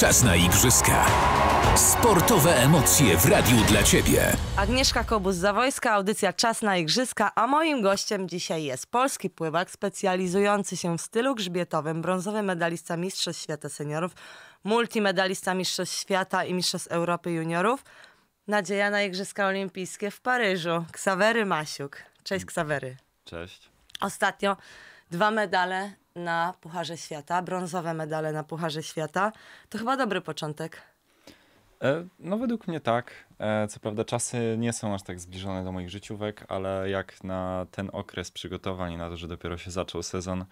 Czas na igrzyska. Sportowe emocje w radiu dla Ciebie. Agnieszka Kobus-Zawojska, audycja Czas na Igrzyska, a moim gościem dzisiaj jest polski pływak specjalizujący się w stylu grzbietowym, brązowy medalista Mistrzostw Świata Seniorów, multimedalista Mistrzostw Świata i Mistrzostw Europy Juniorów, nadzieja na Igrzyska Olimpijskie w Paryżu, Ksawery Masiuk. Cześć Ksawery. Cześć. Ostatnio dwa medale na Pucharze Świata, brązowe medale na Pucharze Świata. To chyba dobry początek. E, no, według mnie tak. E, co prawda, czasy nie są aż tak zbliżone do moich życiówek, ale jak na ten okres przygotowań, na to, że dopiero się zaczął sezon,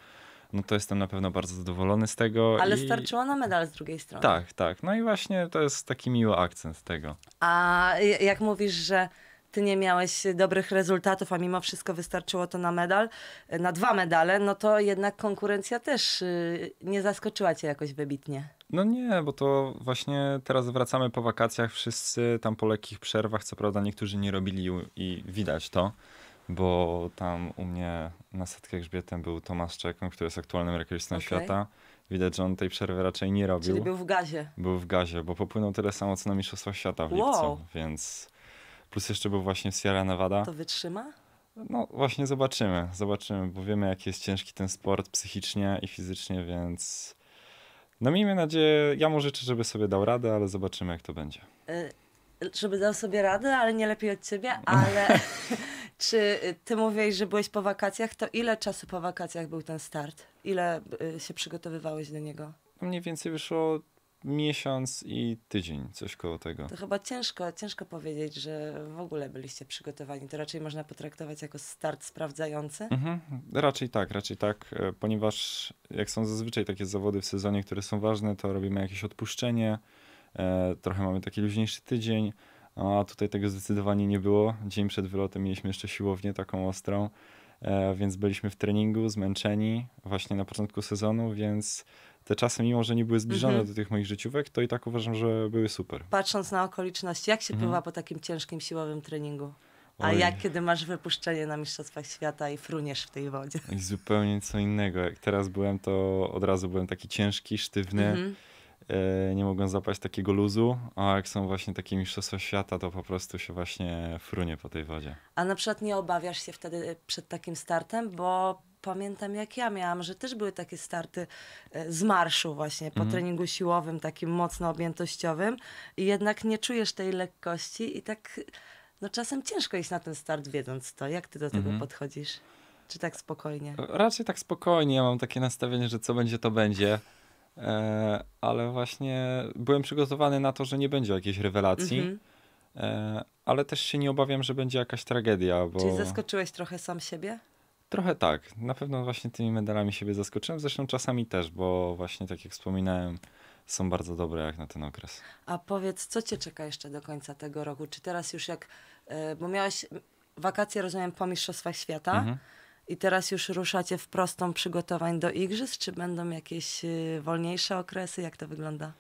no to jestem na pewno bardzo zadowolony z tego. Ale i... starczyło na medal z drugiej strony. Tak, tak. No i właśnie to jest taki miły akcent tego. A jak mówisz, że ty nie miałeś dobrych rezultatów, a mimo wszystko wystarczyło to na medal, na dwa medale, no to jednak konkurencja też y, nie zaskoczyła cię jakoś wybitnie. No nie, bo to właśnie teraz wracamy po wakacjach, wszyscy tam po lekkich przerwach, co prawda niektórzy nie robili i widać to, bo tam u mnie na setkę grzbietem był Tomasz Czekon, który jest aktualnym rekordzistą okay. świata. Widać, że on tej przerwy raczej nie robił. Czyli był w gazie. Był w gazie, bo popłynął tyle samo, co na Mistrzostwach Świata w wow. lipcu, więc plus jeszcze był właśnie Sierra Nevada. To wytrzyma? No właśnie zobaczymy, zobaczymy, bo wiemy jak jest ciężki ten sport psychicznie i fizycznie, więc no miejmy nadzieję, ja mu życzę, żeby sobie dał radę, ale zobaczymy jak to będzie. Y, żeby dał sobie radę, ale nie lepiej od ciebie, ale czy ty mówiłeś, że byłeś po wakacjach, to ile czasu po wakacjach był ten start? Ile y, się przygotowywałeś do niego? No, mniej więcej wyszło miesiąc i tydzień, coś koło tego. To chyba ciężko, ciężko powiedzieć, że w ogóle byliście przygotowani. To raczej można potraktować jako start sprawdzający? Mhm. Raczej tak, raczej tak, e, ponieważ jak są zazwyczaj takie zawody w sezonie, które są ważne, to robimy jakieś odpuszczenie, e, trochę mamy taki luźniejszy tydzień, no, a tutaj tego zdecydowanie nie było. Dzień przed wylotem mieliśmy jeszcze siłownię taką ostrą, e, więc byliśmy w treningu, zmęczeni właśnie na początku sezonu, więc te czasy, mimo że nie były zbliżone mhm. do tych moich życiówek, to i tak uważam, że były super. Patrząc na okoliczności, jak się mhm. pływa po takim ciężkim siłowym treningu? A jak kiedy masz wypuszczenie na Mistrzostwach Świata i fruniesz w tej wodzie? I zupełnie co innego. Jak teraz byłem, to od razu byłem taki ciężki, sztywny. Mhm. E, nie mogłem zapaść takiego luzu, a jak są właśnie takie Mistrzostwa Świata, to po prostu się właśnie frunie po tej wodzie. A na przykład nie obawiasz się wtedy przed takim startem, bo pamiętam jak ja miałam, że też były takie starty e, z marszu właśnie po mhm. treningu siłowym, takim mocno objętościowym i jednak nie czujesz tej lekkości i tak no czasem ciężko iść na ten start wiedząc to. Jak ty do tego mhm. podchodzisz? Czy tak spokojnie? Raczej tak spokojnie. Ja mam takie nastawienie, że co będzie, to będzie. E, ale właśnie byłem przygotowany na to, że nie będzie jakiejś rewelacji. Mhm. e, ale też się nie obawiam, że będzie jakaś tragedia. Bo... Czyli zaskoczyłeś trochę sam siebie? Trochę tak. Na pewno właśnie tymi medalami siebie zaskoczyłem. Zresztą czasami też, bo właśnie tak jak wspominałem, są bardzo dobre jak na ten okres. A powiedz, co cię czeka jeszcze do końca tego roku? Czy teraz już jak, e, bo miałeś wakacje, rozumiem, po Mistrzostwach Świata mhm. i teraz już ruszacie w prostą przygotowań do igrzysk, czy będą jakieś e, wolniejsze okresy? Jak to wygląda?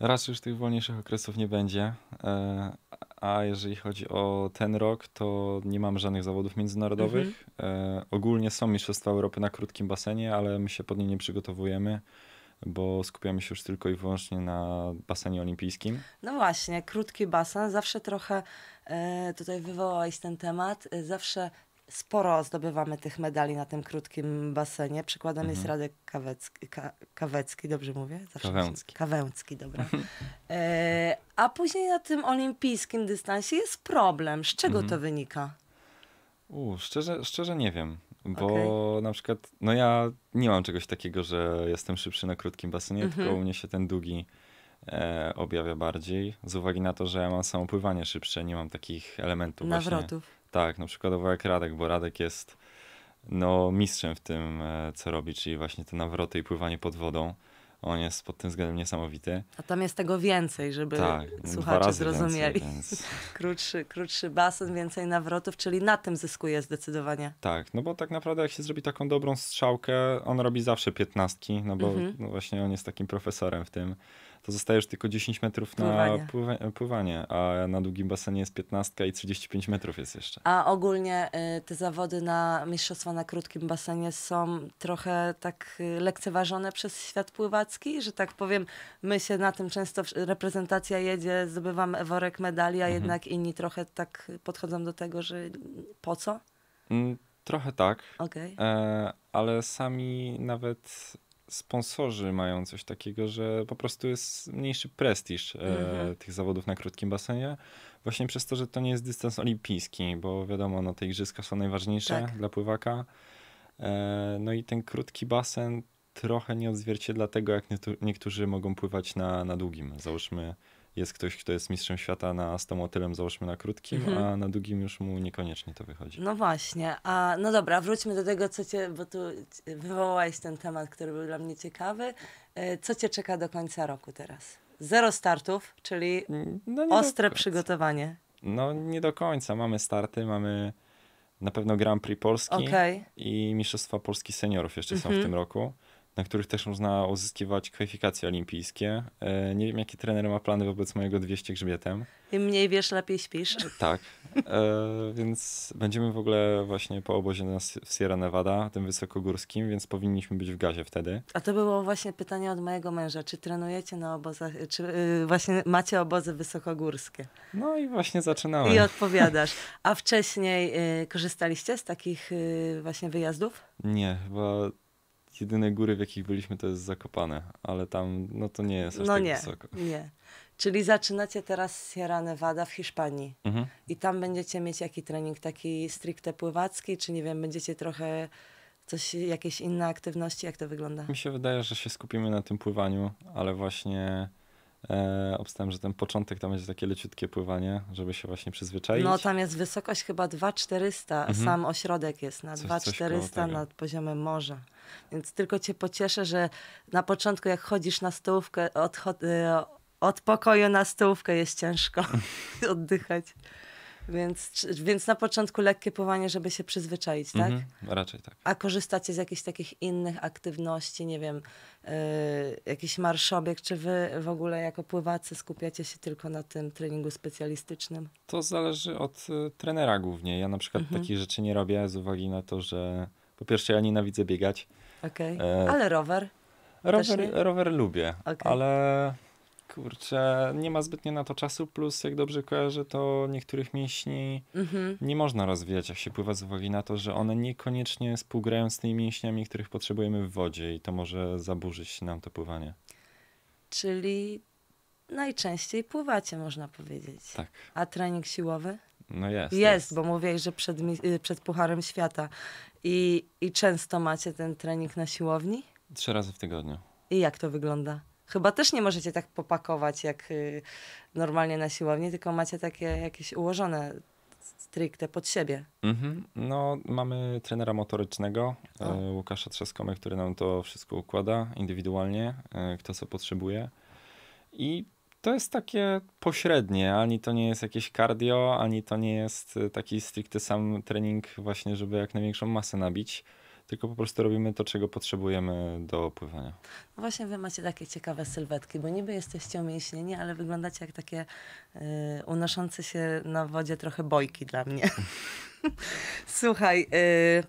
Raz już tych wolniejszych okresów nie będzie, e, a jeżeli chodzi o ten rok, to nie mamy żadnych zawodów międzynarodowych. Mhm. E, ogólnie są Mistrzostwa Europy na krótkim basenie, ale my się pod nie nie przygotowujemy, bo skupiamy się już tylko i wyłącznie na basenie olimpijskim. No właśnie, krótki basen zawsze trochę e, tutaj wywołałeś ten temat. E, zawsze sporo zdobywamy tych medali na tym krótkim basenie. Przykładem mhm. jest Radek Kawecki, Ka Kawecki dobrze mówię? Zawsze Kawęcki. Kawęcki, dobra. Mhm. E, a później na tym olimpijskim dystansie jest problem. Z czego mhm. to wynika? U, szczerze, szczerze nie wiem, bo okay. na przykład, no ja nie mam czegoś takiego, że jestem szybszy na krótkim basenie, mhm. tylko u mnie się ten długi e, objawia bardziej, z uwagi na to, że ja mam samopływanie szybsze, nie mam takich elementów Nawrotów. Właśnie tak, no przykładowo jak Radek, bo Radek jest no, mistrzem w tym, e, co robi, czyli właśnie te nawroty i pływanie pod wodą. On jest pod tym względem niesamowity. A tam jest tego więcej, żeby tak, słuchacze zrozumieli. Więcej, więc... krótszy, krótszy basen, więcej nawrotów, czyli na tym zyskuje zdecydowanie. Tak, no bo tak naprawdę jak się zrobi taką dobrą strzałkę, on robi zawsze piętnastki, no bo mhm. no właśnie on jest takim profesorem w tym to zostajesz tylko 10 metrów pływanie. na pływa- pływanie, a na długim basenie jest 15 i 35 metrów jest jeszcze. A ogólnie y, te zawody na mistrzostwa na krótkim basenie są trochę tak y, lekceważone przez świat pływacki, że tak powiem, my się na tym często reprezentacja jedzie, zdobywamy worek medali, a mhm. jednak inni trochę tak podchodzą do tego, że po co? Mm. Trochę tak, okay. e, ale sami nawet sponsorzy mają coś takiego, że po prostu jest mniejszy prestiż e, mhm. tych zawodów na krótkim basenie. Właśnie przez to, że to nie jest dystans olimpijski, bo wiadomo, no, te igrzyska są najważniejsze tak. dla pływaka. E, no i ten krótki basen trochę nie odzwierciedla tego, jak niektórzy mogą pływać na, na długim. Załóżmy jest ktoś, kto jest mistrzem świata na 100 motylem, załóżmy na krótkim, mhm. a na długim już mu niekoniecznie to wychodzi. No właśnie, a no dobra, wróćmy do tego, co cię, bo tu wywołałeś ten temat, który był dla mnie ciekawy. E, co cię czeka do końca roku teraz? Zero startów, czyli no ostre przygotowanie. No nie do końca. Mamy starty, mamy na pewno Grand Prix Polski okay. i Mistrzostwa Polski Seniorów jeszcze mhm. są w mhm. tym roku na których też można uzyskiwać kwalifikacje olimpijskie. E, nie wiem, jakie trener ma plany wobec mojego 200 grzbietem. Im mniej wiesz, lepiej śpisz. E, tak, e, więc będziemy w ogóle właśnie po obozie w Sierra Nevada, tym wysokogórskim, więc powinniśmy być w gazie wtedy. A to było właśnie pytanie od mojego męża, czy trenujecie na obozach, czy właśnie macie obozy wysokogórskie? No i właśnie zaczynałem. I odpowiadasz. A wcześniej korzystaliście z takich właśnie wyjazdów? Nie, bo jedyne góry, w jakich byliśmy, to jest Zakopane, ale tam, no to nie jest aż no tak nie, wysoko. nie. Czyli zaczynacie teraz Sierra Nevada w Hiszpanii mhm. i tam będziecie mieć jaki trening? Taki stricte pływacki, czy nie wiem, będziecie trochę coś, jakieś inne aktywności? Jak to wygląda? Mi się wydaje, że się skupimy na tym pływaniu, ale właśnie e, obstałem, że ten początek tam będzie takie leciutkie pływanie, żeby się właśnie przyzwyczaić. No tam jest wysokość chyba 2400, mhm. sam ośrodek jest na coś, 2400 coś nad poziomem morza. Więc tylko cię pocieszę, że na początku jak chodzisz na stołówkę, od, e, od pokoju na stołówkę jest ciężko oddychać. Więc, więc na początku lekkie pływanie, żeby się przyzwyczaić, tak? Mm -hmm, raczej tak. A korzystacie z jakichś takich innych aktywności, nie wiem, yy, jakiś marszobieg, czy wy w ogóle jako pływacy skupiacie się tylko na tym treningu specjalistycznym? To zależy od y, trenera głównie. Ja na przykład mm -hmm. takich rzeczy nie robię z uwagi na to, że po pierwsze ja nienawidzę biegać. Okej, okay. E, ale rower? Rower, rower lubię, okay. ale kurczę, nie ma zbytnio na to czasu, plus jak dobrze kojarzę, to niektórych mięśni mhm. nie można rozwijać, jak się pływa z uwagi na to, że one niekoniecznie współgrają z tymi mięśniami, których potrzebujemy w wodzie i to może zaburzyć nam to pływanie. Czyli najczęściej pływacie, można powiedzieć. Tak. A trening siłowy? No jest. Jest, jest. bo mówię, że przed, y, przed Pucharem Świata i, I często macie ten trening na siłowni? Trzy razy w tygodniu. I jak to wygląda? Chyba też nie możecie tak popakować jak y, normalnie na siłowni, tylko macie takie jakieś ułożone stricte pod siebie. Mm -hmm. No, mamy trenera motorycznego, o. E, Łukasza Trzaskomy, który nam to wszystko układa indywidualnie, y, kto co potrzebuje. I to jest takie pośrednie, ani to nie jest jakieś cardio, ani to nie jest y, taki stricte sam trening właśnie, żeby jak największą masę nabić, tylko po prostu robimy to, czego potrzebujemy do pływania. No właśnie wy macie takie ciekawe sylwetki, bo niby jesteście umięśnieni, ale wyglądacie jak takie yy, unoszące się na wodzie trochę bojki dla mnie. Słuchaj, yy,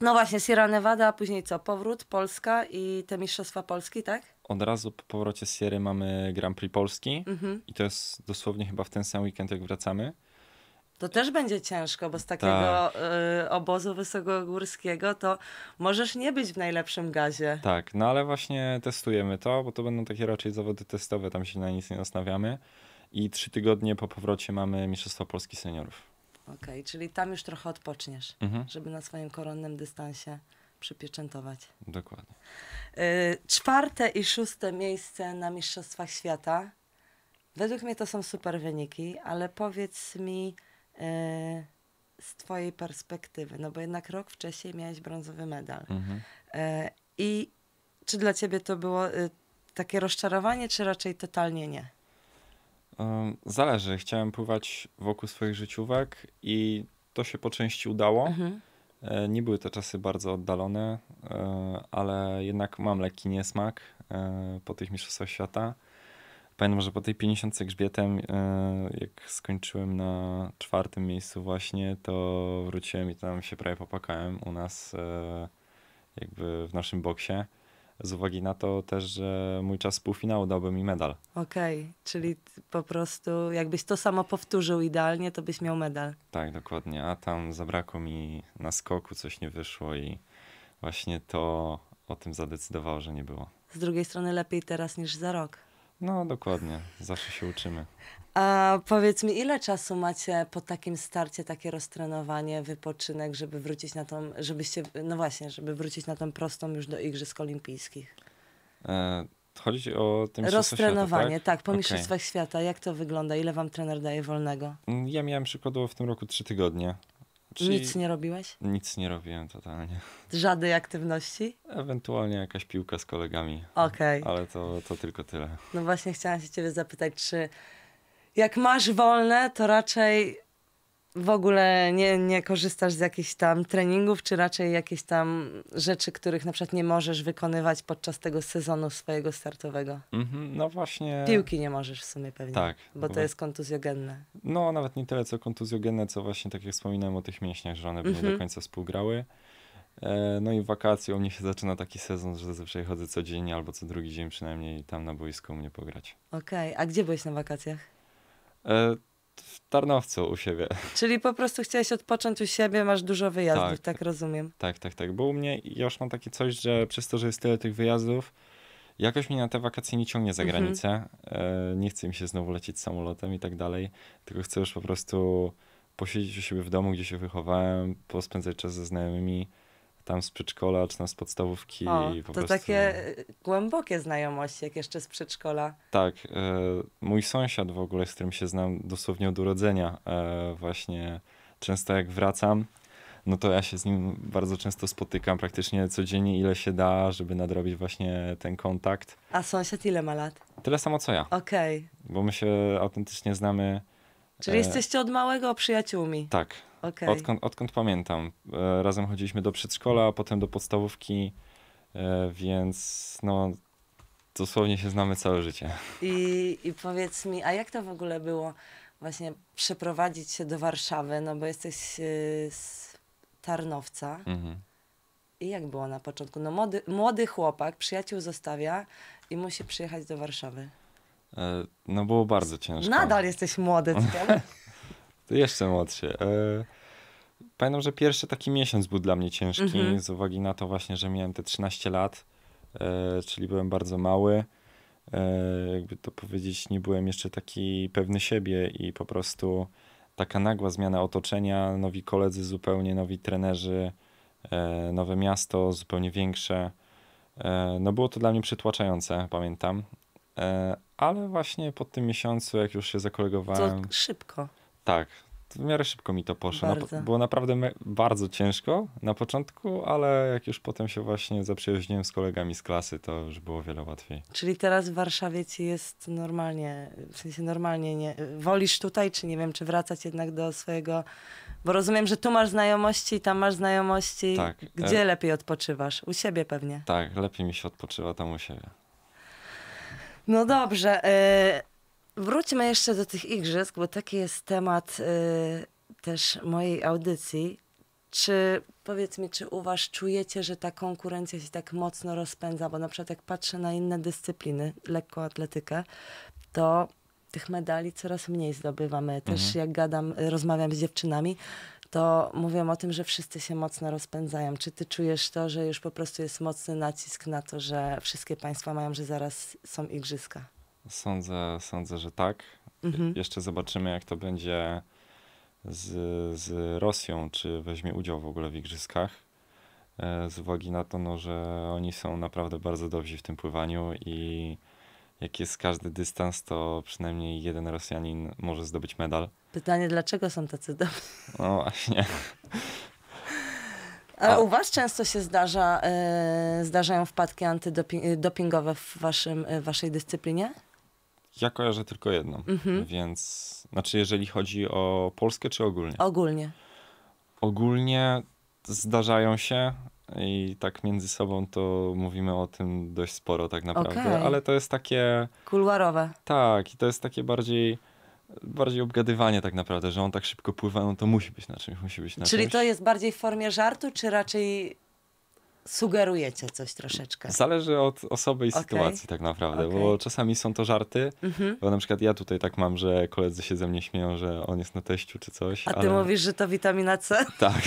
no właśnie Sierra Nevada, a później co? Powrót, Polska i te Mistrzostwa Polski, tak? od razu po powrocie z Siery mamy Grand Prix Polski mhm. i to jest dosłownie chyba w ten sam weekend, jak wracamy. To też będzie ciężko, bo z takiego tak. y, obozu wysokogórskiego to możesz nie być w najlepszym gazie. Tak, no ale właśnie testujemy to, bo to będą takie raczej zawody testowe, tam się na nic nie nastawiamy. I trzy tygodnie po powrocie mamy Mistrzostwo Polski Seniorów. Okej, okay, czyli tam już trochę odpoczniesz, mhm. żeby na swoim koronnym dystansie przypieczętować. Dokładnie. Y, czwarte i szóste miejsce na Mistrzostwach Świata. Według mnie to są super wyniki, ale powiedz mi y, z Twojej perspektywy, no bo jednak rok wcześniej miałeś brązowy medal. Mhm. Y, I czy dla Ciebie to było takie rozczarowanie, czy raczej totalnie nie? Zależy. Chciałem pływać wokół swoich życiówek i to się po części udało. Mhm. E, nie były to czasy bardzo oddalone, e, ale jednak mam lekki niesmak e, po tych mistrzostwach świata. Pamiętam, że po tej 50 grzbietem, jak skończyłem na czwartym miejscu właśnie, to wróciłem i tam się prawie popakałem u nas, jakby w naszym boksie z uwagi na to też, że mój czas półfinału dałby mi medal. Okej, okay, czyli po prostu jakbyś to samo powtórzył idealnie, to byś miał medal. Tak, dokładnie, a tam zabrakło mi na skoku, coś nie wyszło i właśnie to o tym zadecydowało, że nie było. Z drugiej strony lepiej teraz niż za rok. No, dokładnie. Zawsze się uczymy. A powiedz mi, ile czasu macie po takim starcie, takie roztrenowanie, wypoczynek, żeby wrócić na tą, żebyście, no właśnie, żeby wrócić na tą prostą już do Igrzysk Olimpijskich? E, chodzi o te Roztrenowanie, świata, tak? tak? po okay. Mistrzostwach Świata. Jak to wygląda? Ile wam trener daje wolnego? Mm, ja miałem przykładowo w tym roku trzy tygodnie. Czyli nic nie robiłeś? Nic nie robiłem totalnie. Żadnej aktywności? Ewentualnie jakaś piłka z kolegami. Okej. Okay. Ale to, to tylko tyle. No właśnie chciałam się ciebie zapytać, czy jak masz wolne, to raczej w ogóle nie, nie korzystasz z jakichś tam treningów, czy raczej jakieś tam rzeczy, których na przykład nie możesz wykonywać podczas tego sezonu swojego startowego? Mm -hmm, no właśnie. Piłki nie możesz w sumie pewnie. Tak. Bo to jest kontuzjogenne. No nawet nie tyle co kontuzjogenne, co właśnie tak jak wspominałem o tych mięśniach, że one by mm -hmm. nie do mhm. końca współgrały. E, no i wakacje, u mnie się zaczyna taki sezon, że zazwyczaj chodzę codziennie albo co drugi dzień przynajmniej tam na boisku u mnie pograć. Okej, okay. a gdzie byłeś na wakacjach? E, w Tarnowcu u siebie. Czyli po prostu chciałeś odpocząć u siebie, masz dużo wyjazdów, tak, tak rozumiem. Tak, tak, tak. Bo u mnie już mam takie coś, że przez to, że jest tyle tych wyjazdów, jakoś mnie na te wakacje nie ciągnie za mhm. granicę. Mhm. Nie chce mi się znowu lecieć samolotem i tak dalej, tylko chcę już po prostu posiedzieć u siebie w domu, gdzie się wychowałem, pospędzać czas ze znajomymi tam z przedszkola, czy tam z podstawówki. O, to prostu... takie y, głębokie znajomości, jak jeszcze z przedszkola. Tak. E, mój sąsiad w ogóle, z którym się znam dosłownie od urodzenia, e, właśnie często jak wracam, no to ja się z nim bardzo często spotykam, praktycznie codziennie ile się da, żeby nadrobić właśnie ten kontakt. A sąsiad ile ma lat? Tyle samo co ja. Okej. Okay. Bo my się autentycznie znamy. Czyli e... jesteście od małego przyjaciółmi. Tak, Okay. Odkąd, odkąd pamiętam. E, razem chodziliśmy do przedszkola, a potem do podstawówki, e, więc no dosłownie się znamy całe życie. I, I powiedz mi, a jak to w ogóle było właśnie przeprowadzić się do Warszawy, no bo jesteś e, z Tarnowca. Mhm. I jak było na początku? No młody, młody chłopak, przyjaciół zostawia i musi przyjechać do Warszawy. No było bardzo ciężko. Nadal jesteś młody, Tak? To jeszcze młodszy. E, pamiętam, że pierwszy taki miesiąc był dla mnie ciężki mhm. z uwagi na to właśnie, że miałem te 13 lat, e, czyli byłem bardzo mały. E, jakby to powiedzieć, nie byłem jeszcze taki pewny siebie i po prostu taka nagła zmiana otoczenia, nowi koledzy zupełnie, nowi trenerzy, nowe miasto zupełnie większe. No było to dla mnie przytłaczające, pamiętam. Ale właśnie po tym miesiącu, jak już się zakolegowałem. To szybko. Tak, w miarę szybko mi to poszło. było naprawdę bardzo ciężko na początku, ale jak już potem się właśnie zaprzyjaźniłem z kolegami z klasy, to już było wiele łatwiej. Czyli teraz w Warszawie ci jest normalnie, w sensie normalnie nie. Wolisz tutaj, czy nie wiem, czy wracać jednak do swojego. Bo rozumiem, że tu masz znajomości, tam masz znajomości. Tak. tak. Gdzie e... lepiej odpoczywasz? U siebie pewnie. Tak, lepiej mi się odpoczywa tam u siebie. No dobrze. Y, Wróćmy jeszcze do tych igrzysk, bo taki jest temat y, też mojej audycji. Czy powiedz mi, czy u was czujecie, że ta konkurencja się tak mocno rozpędza? Bo na przykład jak patrzę na inne dyscypliny, lekką atletykę, to tych medali coraz mniej zdobywamy. Też mhm. jak gadam, y, rozmawiam z dziewczynami, to mówią o tym, że wszyscy się mocno rozpędzają. Czy ty czujesz to, że już po prostu jest mocny nacisk na to, że wszystkie państwa mają, że zaraz są igrzyska? Sądzę, sądzę że tak. Mhm. Jeszcze zobaczymy, jak to będzie z, z Rosją, czy weźmie udział w ogóle w igrzyskach. E, z uwagi na to, no, że oni są naprawdę bardzo dobrzy w tym pływaniu i jak jest każdy dystans, to przynajmniej jeden Rosjanin może zdobyć medal. Pytanie, dlaczego są tacy dobrzy? No właśnie. Ale A. u was często się zdarza, yy, zdarzają wpadki antydopingowe w waszym, e, waszej dyscyplinie? Ja kojarzę tylko jedną, mhm. więc znaczy, jeżeli chodzi o Polskę czy ogólnie? Ogólnie. Ogólnie zdarzają się i tak między sobą to mówimy o tym dość sporo tak naprawdę, okay. ale to jest takie kuluarowe. Tak, i to jest takie bardziej bardziej obgadywanie tak naprawdę, że on tak szybko pływa, no to musi być na czymś, musi być na Czyli czymś. to jest bardziej w formie żartu, czy raczej sugerujecie coś troszeczkę. Zależy od osoby i okay. sytuacji tak naprawdę, okay. bo czasami są to żarty, mhm. bo na przykład ja tutaj tak mam, że koledzy się ze mnie śmieją, że on jest na teściu czy coś. A ty ale... mówisz, że to witamina C? Tak.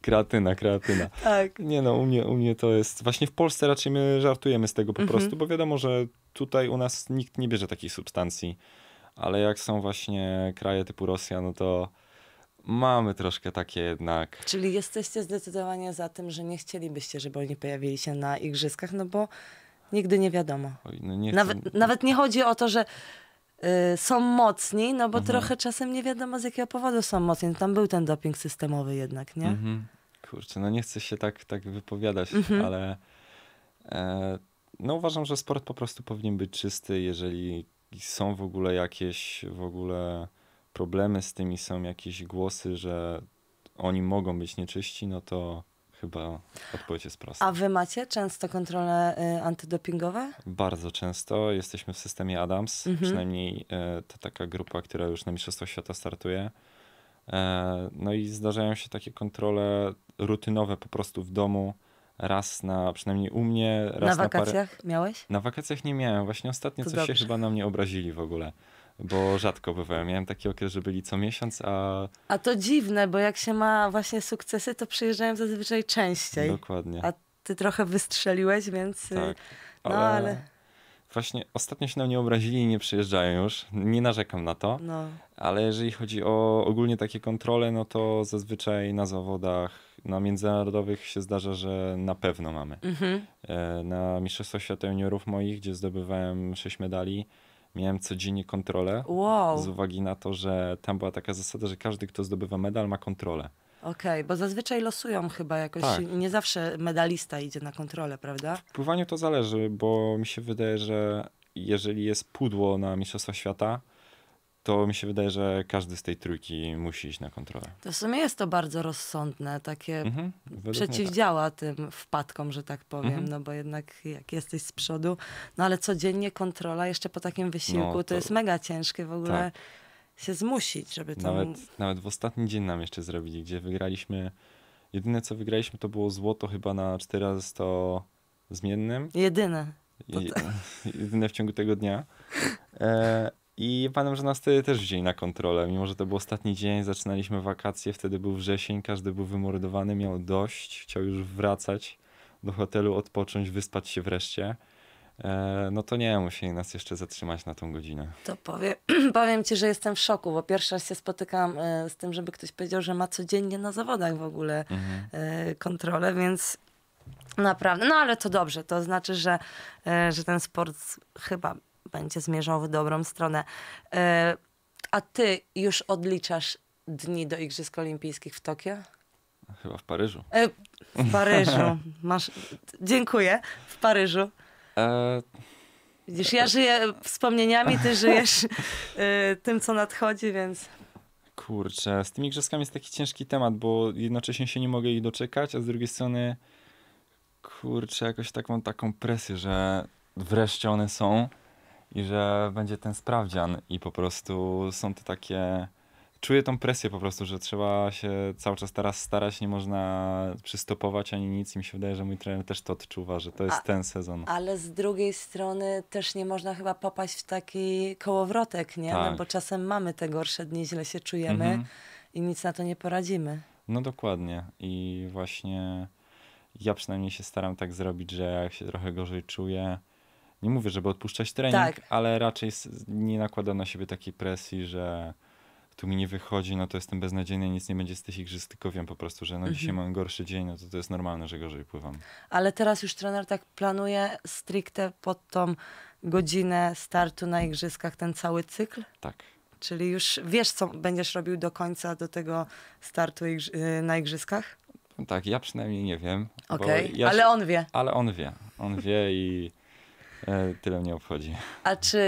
Kreatyna, kreatyna. Tak. Nie no, u mnie, u mnie to jest... Właśnie w Polsce raczej my żartujemy z tego po mhm. prostu, bo wiadomo, że tutaj u nas nikt nie bierze takich substancji. Ale jak są właśnie kraje typu Rosja, no to mamy troszkę takie jednak. Czyli jesteście zdecydowanie za tym, że nie chcielibyście, żeby oni pojawili się na igrzyskach, no bo nigdy nie wiadomo. Oj, no nie nawet, nawet nie chodzi o to, że y, są mocni, no bo mhm. trochę czasem nie wiadomo z jakiego powodu są mocni. No tam był ten doping systemowy jednak, nie? Mhm. Kurczę, no nie chcę się tak, tak wypowiadać, mhm. ale e, no uważam, że sport po prostu powinien być czysty, jeżeli są w ogóle jakieś w ogóle problemy z tymi są jakieś głosy, że oni mogą być nieczyści, no to chyba odpowiedź jest prosta. A wy macie często kontrole y, antydopingowe? Bardzo często. Jesteśmy w systemie ADAMS, mhm. przynajmniej y, to taka grupa, która już na Mistrzostwach Świata startuje. E, no i zdarzają się takie kontrole rutynowe po prostu w domu. Raz na, przynajmniej u mnie, raz na wakacjach na parę... miałeś? Na wakacjach nie miałem. Właśnie ostatnio to coś dobrze. się chyba na mnie obrazili w ogóle bo rzadko bywałem. Miałem taki okres, że byli co miesiąc, a... A to dziwne, bo jak się ma właśnie sukcesy, to przyjeżdżałem zazwyczaj częściej. Dokładnie. A ty trochę wystrzeliłeś, więc... Y, tak, No, ale... Właśnie ostatnio się na mnie obrazili i nie przyjeżdżają już. Nie narzekam na to. No. Ale jeżeli chodzi o ogólnie takie kontrole, no to zazwyczaj na zawodach, na międzynarodowych się zdarza, że na pewno mamy. Mhm. E, na Mistrzostwach Świata Juniorów moich, gdzie zdobywałem 6 medali, Miałem codziennie kontrolę. Wow. Z uwagi na to, że tam była taka zasada, że każdy, kto zdobywa medal, ma kontrolę. Okej, okay, bo zazwyczaj losują chyba jakoś. Tak. Nie zawsze medalista idzie na kontrolę, prawda? W pływaniu to zależy, bo mi się wydaje, że jeżeli jest pudło na Mistrzostwa Świata, to mi się wydaje, że każdy z tej trójki musi iść na kontrolę. To w sumie jest to bardzo rozsądne, takie mhm, tak. przeciwdziała tak. tym wpadkom, że tak powiem, mhm. no bo jednak jak jesteś z przodu, no ale codziennie kontrola jeszcze po takim wysiłku, no, to... to... jest mega ciężkie w ogóle tak. się zmusić, żeby to... Nawet, nawet w ostatni dzień nam jeszcze zrobili, gdzie wygraliśmy, jedyne co wygraliśmy to było złoto chyba na 4 razy 100 zmiennym. Jedyne. Je, jedyne w ciągu tego dnia. E, i pamiętam, że nas wtedy też wzięli na kontrolę, mimo że to był ostatni dzień, zaczynaliśmy wakacje, wtedy był wrzesień, każdy był wymordowany, miał dość, chciał już wracać do hotelu, odpocząć, wyspać się wreszcie. E, no to nie, musieli nas jeszcze zatrzymać na tą godzinę. To powiem, powiem ci, że jestem w szoku, bo pierwszy raz się spotykam e, z tym, żeby ktoś powiedział, że ma codziennie na zawodach w ogóle mhm. E, kontrolę, więc naprawdę, no ale to dobrze, to znaczy, że, że ten sport chyba będzie zmierzał w dobrą stronę. E, a ty już odliczasz dni do Igrzysk Olimpijskich w Tokio? Chyba w Paryżu. E, w Paryżu. Masz... Dziękuję. W Paryżu. E... Widzisz, ja żyję wspomnieniami, ty żyjesz y, tym, co nadchodzi, więc... Kurczę, z tymi igrzyskami jest taki ciężki temat, bo jednocześnie się nie mogę ich doczekać, a z drugiej strony, kurczę, jakoś tak mam taką presję, że wreszcie one są i że będzie ten sprawdzian i po prostu są to takie... Czuję tą presję po prostu, że trzeba się cały czas teraz starać, nie można przystopować ani nic. I mi się wydaje, że mój trener też to odczuwa, że to jest A, ten sezon. Ale z drugiej strony też nie można chyba popaść w taki kołowrotek, nie? No, tak. No bo czasem mamy te gorsze dni, źle się czujemy mhm. i nic na to nie poradzimy. No dokładnie. I właśnie ja przynajmniej się staram tak zrobić, że jak się trochę gorzej czuję, nie mówię, żeby odpuszczać trening, tak. ale raczej nie nakłada na siebie takiej presji, że tu mi nie wychodzi, no to jestem beznadziejny, nic nie będzie z tych igrzysk, tylko wiem po prostu, że no mhm. dzisiaj mam gorszy dzień, no to to jest normalne, że gorzej pływam. Ale teraz już trener tak planuje stricte pod tą godzinę startu na igrzyskach ten cały cykl? Tak. Czyli już wiesz, co będziesz robił do końca do tego startu na igrzyskach? Tak, ja przynajmniej nie wiem. Okay. Ja ale on wie. Ale on wie. On wie i E, tyle mnie obchodzi. A czy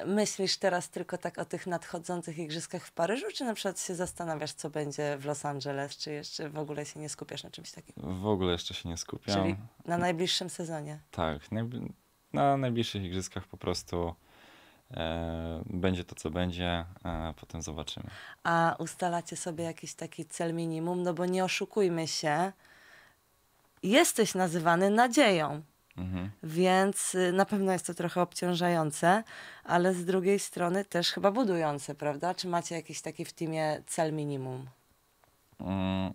y, myślisz teraz tylko tak o tych nadchodzących igrzyskach w Paryżu, czy na przykład się zastanawiasz, co będzie w Los Angeles, czy jeszcze w ogóle się nie skupiasz na czymś takim? W ogóle jeszcze się nie skupiam. Czyli na najbliższym sezonie? Tak, na, na najbliższych igrzyskach po prostu e, będzie to, co będzie, a e, potem zobaczymy. A ustalacie sobie jakiś taki cel minimum, no bo nie oszukujmy się, jesteś nazywany nadzieją. Mhm. Więc y, na pewno jest to trochę obciążające, ale z drugiej strony też chyba budujące, prawda? Czy macie jakiś taki w teamie cel minimum? Mm,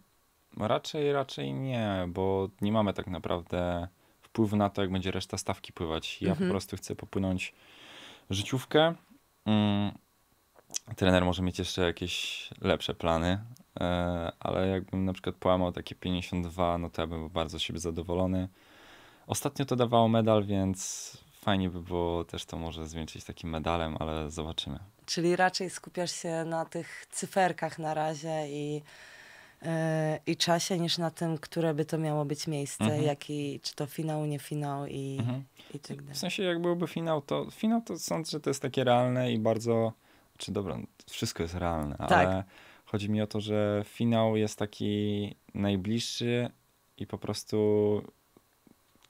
raczej, raczej nie, bo nie mamy tak naprawdę wpływu na to, jak będzie reszta stawki pływać. Ja po mhm. prostu chcę popłynąć życiówkę. Mm, trener może mieć jeszcze jakieś lepsze plany, e, ale jakbym na przykład połamał takie 52, no to ja bym był bardzo siebie zadowolony. Ostatnio to dawało medal, więc fajnie by było też to może zwieńczyć takim medalem, ale zobaczymy. Czyli raczej skupiasz się na tych cyferkach na razie i, yy, i czasie, niż na tym, które by to miało być miejsce, mhm. jaki, czy to finał, nie finał i, mhm. i tak dalej. W sensie jak byłby finał, to finał to sądzę, że to jest takie realne i bardzo, czy dobra, wszystko jest realne, tak. ale chodzi mi o to, że finał jest taki najbliższy i po prostu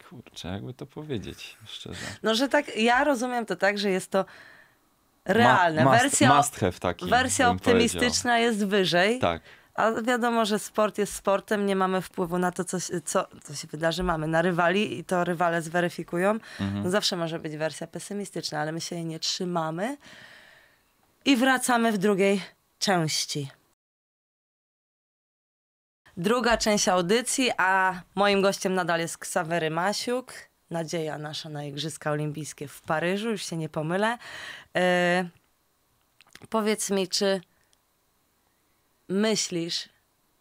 kurczę, jakby to powiedzieć szczerze. No, że tak, ja rozumiem to tak, że jest to realne. Ma, must, wersja must have taki, wersja optymistyczna jest wyżej. Tak. A wiadomo, że sport jest sportem, nie mamy wpływu na to, co, co, co się wydarzy. Mamy na rywali i to rywale zweryfikują. Mhm. No zawsze może być wersja pesymistyczna, ale my się jej nie trzymamy i wracamy w drugiej części druga część audycji, a moim gościem nadal jest Ksawery Masiuk. Nadzieja nasza na Igrzyska Olimpijskie w Paryżu, już się nie pomylę. Yy, powiedz mi, czy myślisz,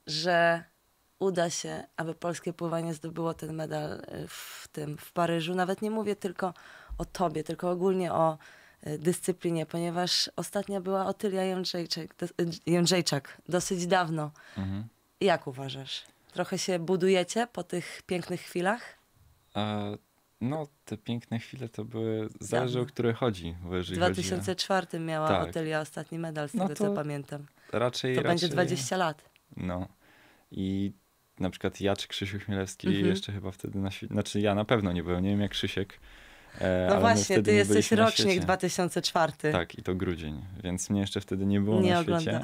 że uda się, aby polskie pływanie zdobyło ten medal y, w tym w Paryżu? Nawet nie mówię tylko o tobie, tylko ogólnie o y, dyscyplinie, ponieważ ostatnia była Otylia Jędrzejczak, y, Jędrzejczak dosyć dawno. Mhm. Jak uważasz? Trochę się budujecie po tych pięknych chwilach? E, no, te piękne chwile to były, zależy Dawno. o które chodzi. W 2004 chodzi o... miała tak. Otelia ostatni medal, z no tego co pamiętam. Raczej, to raczej... będzie 20 lat. No. I na przykład ja czy Krzysiu Chmielewski mhm. jeszcze chyba wtedy na świecie, znaczy ja na pewno nie byłem, nie wiem jak Krzysiek. E, no właśnie, ty jesteś rocznik 2004. Tak, i to grudzień, więc mnie jeszcze wtedy nie było nie na świecie.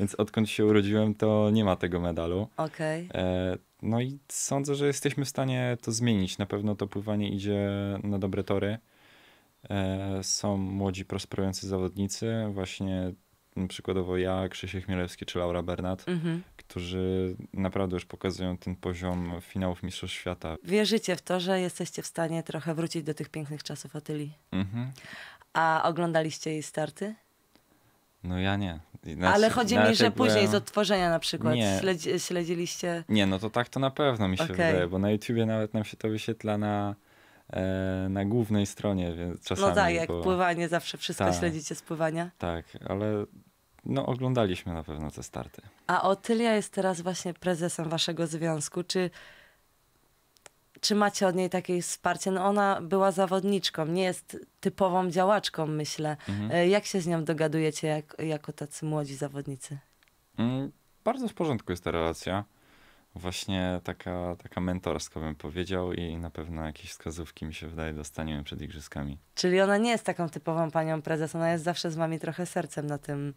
Więc odkąd się urodziłem, to nie ma tego medalu. Okej. Okay. E, no i sądzę, że jesteśmy w stanie to zmienić. Na pewno to pływanie idzie na dobre tory. E, są młodzi, prosperujący zawodnicy, właśnie przykładowo ja, Krzysiek Mielewski czy Laura Bernat, mhm. którzy naprawdę już pokazują ten poziom finałów Mistrzostw Świata. Wierzycie w to, że jesteście w stanie trochę wrócić do tych pięknych czasów Atyli. Mhm. A oglądaliście jej starty? No ja nie. Na, Ale chodzi mi, że później byłem... z odtworzenia na przykład nie. Śledzi, śledziliście. Nie, no to tak to na pewno mi się okay. wydaje, bo na YouTubie nawet nam się to wyświetla na, e, na głównej stronie, więc no czasami. No tak, jak bo... pływanie, zawsze wszystko Ta. śledzicie z pływania. Tak, ale no oglądaliśmy na pewno te starty. A Otylia jest teraz właśnie prezesem waszego związku. Czy czy macie od niej takie wsparcie? No ona była zawodniczką, nie jest typową działaczką, myślę. Mhm. E, jak się z nią dogadujecie jak, jako tacy młodzi zawodnicy? Mm, bardzo w porządku jest ta relacja. Właśnie taka, taka mentorska bym powiedział i na pewno jakieś wskazówki mi się wydaje dostaniemy przed igrzyskami. Czyli ona nie jest taką typową panią prezes, ona jest zawsze z wami trochę sercem na tym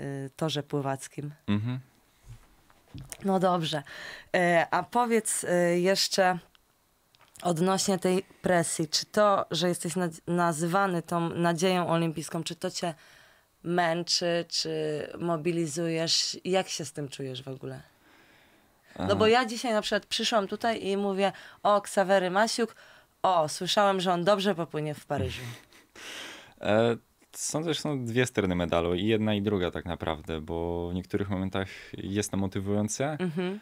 y, torze pływackim. Mhm. No dobrze. E, a powiedz y, jeszcze, odnośnie tej presji, czy to, że jesteś nazywany tą nadzieją olimpijską, czy to cię męczy, czy mobilizujesz? Jak się z tym czujesz w ogóle? Aha. No bo ja dzisiaj na przykład przyszłam tutaj i mówię, o Ksawery Masiuk, o, słyszałem, że on dobrze popłynie w Paryżu. E, sądzę, są też są dwie strony medalu, i jedna i druga tak naprawdę, bo w niektórych momentach jest to motywujące, mhm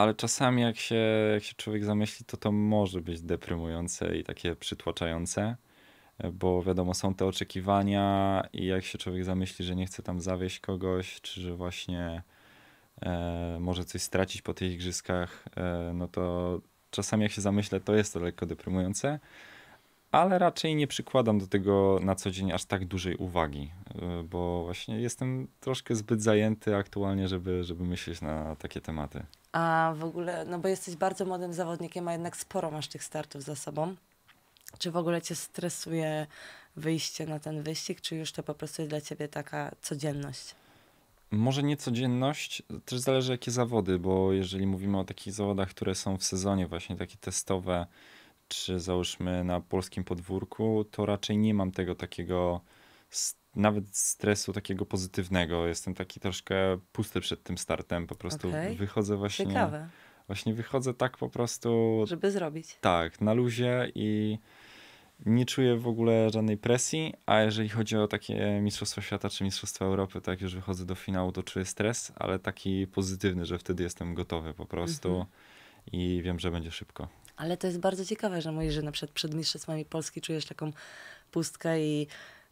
ale czasami jak się, jak się człowiek zamyśli, to to może być deprymujące i takie przytłaczające, bo wiadomo, są te oczekiwania i jak się człowiek zamyśli, że nie chce tam zawieść kogoś, czy że właśnie e, może coś stracić po tych igrzyskach, e, no to czasami jak się zamyślę, to jest to lekko deprymujące, ale raczej nie przykładam do tego na co dzień aż tak dużej uwagi, e, bo właśnie jestem troszkę zbyt zajęty aktualnie, żeby, żeby myśleć na takie tematy. A w ogóle, no bo jesteś bardzo młodym zawodnikiem, a jednak sporo masz tych startów za sobą. Czy w ogóle cię stresuje wyjście na ten wyścig, czy już to po prostu jest dla ciebie taka codzienność? Może nie codzienność, też zależy jakie zawody, bo jeżeli mówimy o takich zawodach, które są w sezonie, właśnie takie testowe, czy załóżmy na polskim podwórku, to raczej nie mam tego takiego nawet stresu takiego pozytywnego. Jestem taki troszkę pusty przed tym startem. Po prostu okay. wychodzę właśnie. Ciekawe. Właśnie wychodzę tak po prostu. Żeby zrobić. Tak, na luzie i nie czuję w ogóle żadnej presji, a jeżeli chodzi o takie Mistrzostwa Świata czy Mistrzostwa Europy, to jak już wychodzę do finału, to czuję stres, ale taki pozytywny, że wtedy jestem gotowy po prostu mm -hmm. i wiem, że będzie szybko. Ale to jest bardzo ciekawe, że mówisz, że na przykład przed Mistrzostwami Polski czujesz taką pustkę i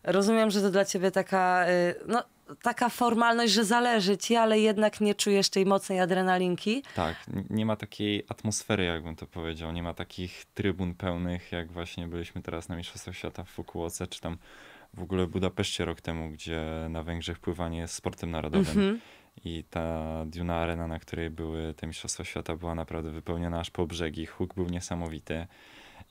Rozumiem, że to dla ciebie taka, y, no, taka formalność, że zależy ci, ale jednak nie czujesz tej mocnej adrenalinki. Tak, nie ma takiej atmosfery, jakbym to powiedział. Nie ma takich trybun pełnych, jak właśnie byliśmy teraz na Mistrzostwach Świata w Fukuoce, czy tam w ogóle w Budapeszcie rok temu, gdzie na Węgrzech pływanie jest sportem narodowym. Mm-hmm. I ta Duna Arena, na której były te Mistrzostwa Świata, była naprawdę wypełniona aż po brzegi. Huk był niesamowity.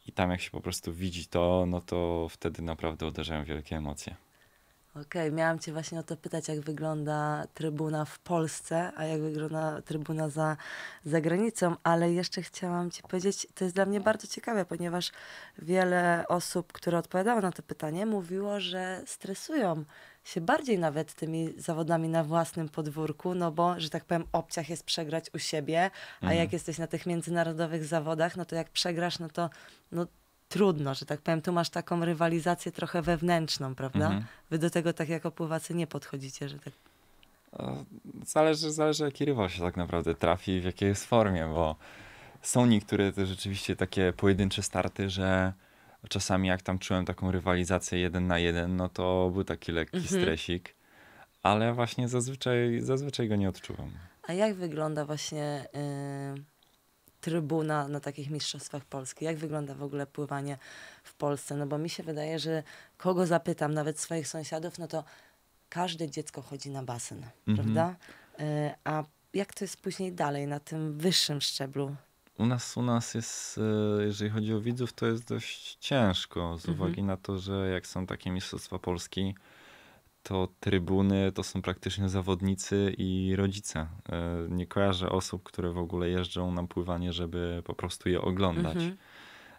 I tam jak się po prostu widzi to, no to wtedy naprawdę uderzają wielkie emocje. Okej, okay, miałam Cię właśnie o to pytać, jak wygląda trybuna w Polsce, a jak wygląda trybuna za, za granicą, ale jeszcze chciałam Ci powiedzieć, to jest dla mnie bardzo ciekawe, ponieważ wiele osób, które odpowiadało na to pytanie, mówiło, że stresują się bardziej nawet tymi zawodami na własnym podwórku, no bo, że tak powiem, obciach jest przegrać u siebie, a mhm. jak jesteś na tych międzynarodowych zawodach, no to jak przegrasz, no to no, trudno, że tak powiem, tu masz taką rywalizację trochę wewnętrzną, prawda? Mhm. Wy do tego tak jako pływacy nie podchodzicie, że tak Zależy, zależy jaki rywal się tak naprawdę trafi w jakiej jest formie, bo są niektóre to rzeczywiście takie pojedyncze starty, że Czasami jak tam czułem taką rywalizację jeden na jeden, no to był taki lekki mhm. stresik, ale właśnie zazwyczaj, zazwyczaj go nie odczuwam. A jak wygląda właśnie y, trybuna na takich mistrzostwach Polski? Jak wygląda w ogóle pływanie w Polsce? No bo mi się wydaje, że kogo zapytam, nawet swoich sąsiadów, no to każde dziecko chodzi na basen, mhm. prawda? Y, a jak to jest później dalej na tym wyższym szczeblu u nas, u nas jest, e, jeżeli chodzi o widzów, to jest dość ciężko z mhm. uwagi mhm. na to, że jak są takie mistrzostwa Polski, to trybuny to są praktycznie zawodnicy i rodzice. E, nie kojarzę osób, które w ogóle jeżdżą na pływanie, żeby po prostu je oglądać. Mhm.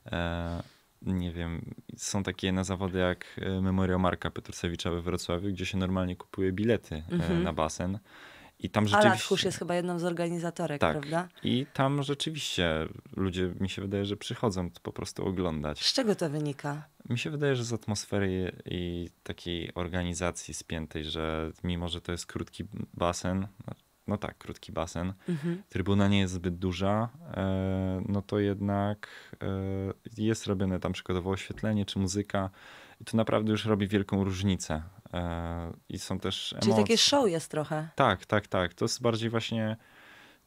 E, nie wiem, są takie na zawody jak Memoriał Marka Petrusewicza we Wrocławiu, gdzie się normalnie kupuje bilety mhm. na basen i tam rzeczywiście... Alatkusz jest chyba jedną z organizatorek, tak. prawda? I tam rzeczywiście ludzie, mi się wydaje, że przychodzą po prostu oglądać. Z czego to wynika? Mi się wydaje, że z atmosfery i takiej organizacji spiętej, że mimo, że to jest krótki basen, no, no tak, krótki basen, mhm. trybuna nie jest zbyt duża, e, no to jednak e, jest robione tam przykładowo oświetlenie czy muzyka i to naprawdę już robi wielką różnicę E, I są też emocje. Czyli takie show jest trochę. Tak, tak, tak. To jest bardziej właśnie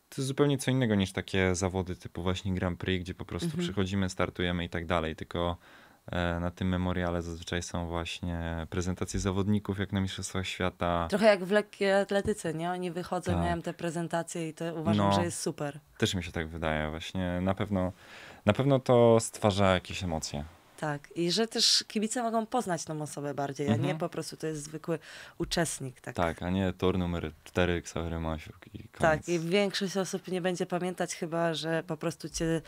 to jest zupełnie co innego niż takie zawody typu właśnie Grand Prix, gdzie po prostu mhm. przychodzimy, startujemy i tak dalej, tylko e, na tym memoriale zazwyczaj są właśnie prezentacje zawodników, jak na Mistrzostwach Świata. Trochę jak w lekkiej atletyce, nie? Oni wychodzą, tak. miałem te prezentacje i to uważam, no, że jest super. Też mi się tak wydaje właśnie. Na pewno, na pewno to stwarza jakieś emocje. Tak, i że też kibice mogą poznać tą osobę bardziej, a nie mhm. po prostu to jest zwykły uczestnik. Tak, tak a nie tor numer 4 Ksawery Masiuk i koniec. Tak, i większość osób nie będzie pamiętać chyba, że po prostu cię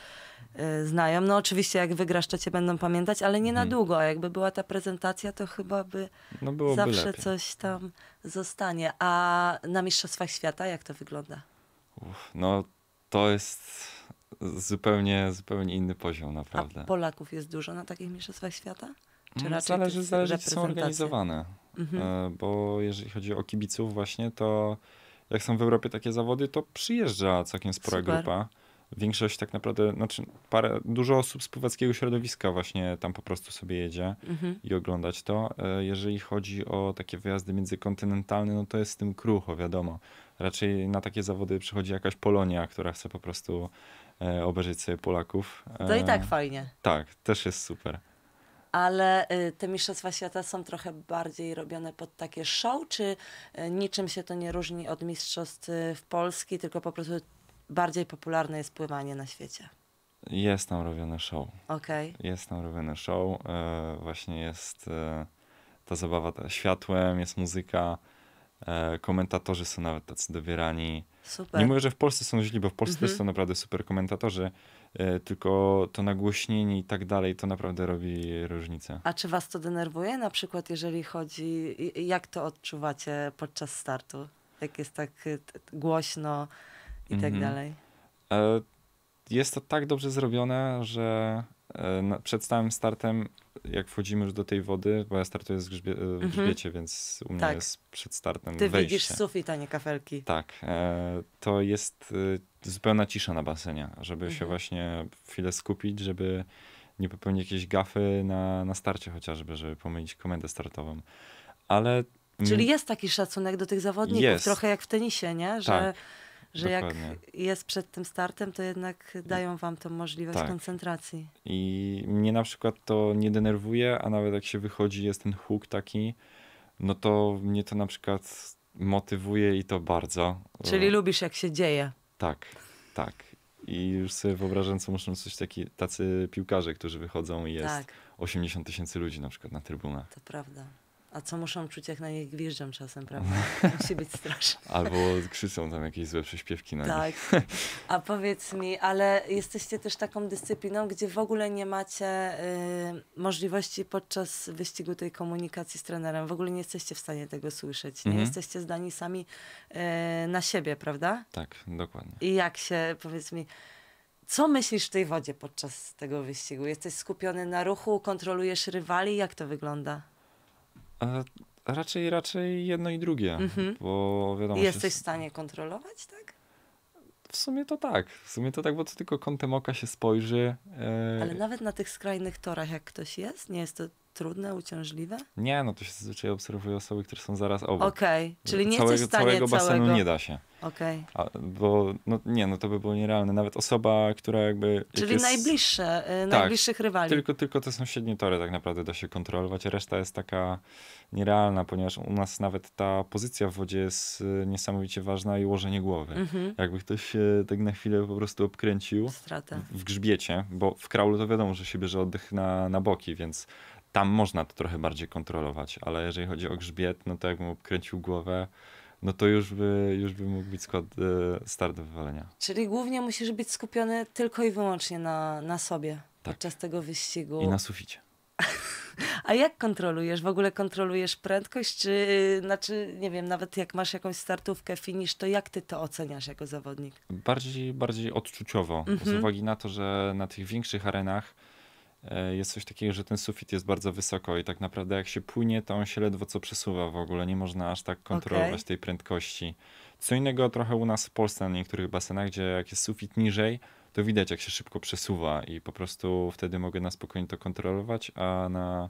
y, znają. No oczywiście jak wygrasz, to cię będą pamiętać, ale nie mhm. na długo. A jakby była ta prezentacja, to chyba by no zawsze lepiej. coś tam zostanie. A na Mistrzostwach Świata jak to wygląda? Uf, no to jest zupełnie, zupełnie inny poziom, naprawdę. A Polaków jest dużo na takich mistrzostwach świata? Czy mm, raczej zależy, zależy są organizowane. Mhm. E, bo jeżeli chodzi o kibiców właśnie, to jak są w Europie takie zawody, to przyjeżdża całkiem spora Super. grupa. Większość tak naprawdę, znaczy parę, dużo osób z pływackiego środowiska właśnie tam po prostu sobie jedzie mhm. i oglądać to. E, jeżeli chodzi o takie wyjazdy międzykontynentalne, no to jest z tym krucho, wiadomo. Raczej na takie zawody przychodzi jakaś Polonia, która chce po prostu E, obejrzeć sobie Polaków. To i tak e, fajnie. Tak, też jest super. Ale y, te Mistrzostwa Świata są trochę bardziej robione pod takie show, czy y, niczym się to nie różni od Mistrzostw y, w Polski, tylko po prostu bardziej popularne jest pływanie na świecie? Jest tam robione show. Okay. Jest tam robione show. E, właśnie jest ta zabawa światłem, jest muzyka. E, komentatorzy są nawet tacy dowierani. Super. Nie mówię, że w Polsce są źli, bo w Polsce mhm. też są naprawdę super komentatorzy, e, tylko to nagłośnienie i tak dalej, to naprawdę robi różnicę. A czy was to denerwuje na przykład, jeżeli chodzi, jak to odczuwacie podczas startu? Jak jest tak y, głośno i tak mhm. dalej? E, jest to tak dobrze zrobione, że E, przed samym startem, jak wchodzimy już do tej wody, bo ja startuję z grzbie, e, w mhm. grzbiecie, mhm. więc u mnie tak. jest przed startem Ty wejście. widzisz sufit, a nie kafelki. Tak. E, to jest zupełna cisza na basenie, żeby mhm. się właśnie chwilę skupić, żeby nie popełnić jakiejś gafy na, na starcie chociażby, żeby pomylić komendę startową. Ale Czyli jest taki szacunek do tych zawodników, jest. trochę jak w tenisie, nie? Że tak że Dokładnie. jak jest przed tym startem, to jednak dają wam tą możliwość tak. koncentracji. I mnie na przykład to nie denerwuje, a nawet jak się wychodzi, jest ten huk taki, no to mnie to na przykład motywuje i to bardzo. Czyli e, lubisz jak się dzieje. Tak, tak. I już sobie wyobrażam, co muszą coś taki, tacy piłkarze, którzy wychodzą i jest tak. 80 tysięcy ludzi na przykład na trybunach. To prawda. A co muszą czuć, jak na nich gwizdzą czasem, prawda? Musi być straszne. Albo krzyczą tam jakieś złe prześpiewki na tak. nich. Tak. A powiedz mi, ale jesteście też taką dyscypliną, gdzie w ogóle nie macie y, możliwości podczas wyścigu tej komunikacji z trenerem. W ogóle nie jesteście w stanie tego słyszeć. Nie mhm. jesteście zdani sami y, na siebie, prawda? Tak, dokładnie. I jak się, powiedz mi, co myślisz w tej wodzie podczas tego wyścigu? Jesteś skupiony na ruchu, kontrolujesz rywali? Jak to wygląda? Raczej, raczej jedno i drugie, mhm. bo wiadomo... I jesteś w stanie kontrolować, tak? W sumie to tak, w sumie to tak, bo to tylko kątem oka się spojrzy. E, Ale nawet na tych skrajnych torach, jak ktoś jest, nie jest to trudne, uciążliwe? Nie, no to się zazwyczaj obserwuje osoby, które są zaraz obok. Okej, okay. czyli nie całego, jesteś w stanie całego basenu całego. nie da się. Okej. Okay. Bo, no nie, no to by było nierealne. Nawet osoba, która jakby... Czyli jest... najbliższe, y, tak, najbliższych rywali. Tylko, tylko te sąsiednie tory tak naprawdę da się kontrolować, reszta jest taka nierealna, ponieważ u nas nawet ta pozycja w wodzie jest y, niesamowicie ważna i ułożenie głowy. Mhm. Jakby ktoś się tak na chwilę po prostu obkręcił Stratę. w grzbiecie, bo w kraulu to wiadomo, że się bierze oddech na, na boki, więc tam można to trochę bardziej kontrolować, ale jeżeli chodzi o grzbiet, no to jakbym obkręcił głowę, no to już by, już by mógł być skład, e, start wywalenia. Czyli głównie musisz być skupiony tylko i wyłącznie na, na sobie tak. podczas tego wyścigu. I na suficie. A jak kontrolujesz? W ogóle kontrolujesz prędkość, czy znaczy, nie wiem, nawet jak masz jakąś startówkę, finisz, to jak ty to oceniasz jako zawodnik? Bardziej, bardziej odczuciowo, mm -hmm. z mhm. uwagi na to, że na tych większych arenach E, jest coś takiego, że ten sufit jest bardzo wysoko i tak naprawdę jak się płynie, to on się ledwo co przesuwa w ogóle. Nie można aż tak kontrolować okay. tej prędkości. Co innego trochę u nas w Polsce na niektórych basenach, gdzie jak jest sufit niżej, to widać jak się szybko przesuwa i po prostu wtedy mogę na spokojnie to kontrolować, a na